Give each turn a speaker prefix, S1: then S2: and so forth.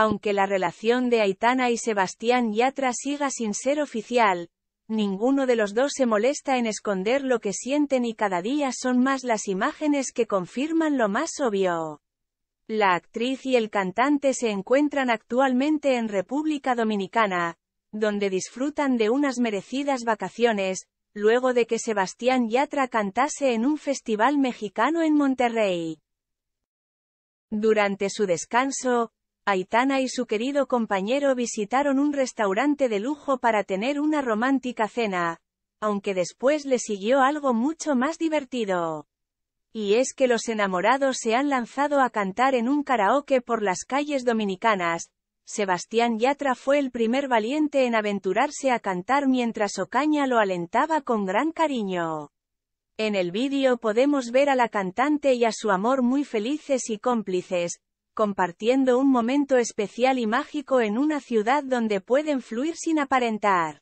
S1: Aunque la relación de Aitana y Sebastián Yatra siga sin ser oficial, ninguno de los dos se molesta en esconder lo que sienten y cada día son más las imágenes que confirman lo más obvio. La actriz y el cantante se encuentran actualmente en República Dominicana, donde disfrutan de unas merecidas vacaciones, luego de que Sebastián Yatra cantase en un festival mexicano en Monterrey. Durante su descanso, Aitana y su querido compañero visitaron un restaurante de lujo para tener una romántica cena, aunque después le siguió algo mucho más divertido. Y es que los enamorados se han lanzado a cantar en un karaoke por las calles dominicanas. Sebastián Yatra fue el primer valiente en aventurarse a cantar mientras Ocaña lo alentaba con gran cariño. En el vídeo podemos ver a la cantante y a su amor muy felices y cómplices, compartiendo un momento especial y mágico en una ciudad donde pueden fluir sin aparentar.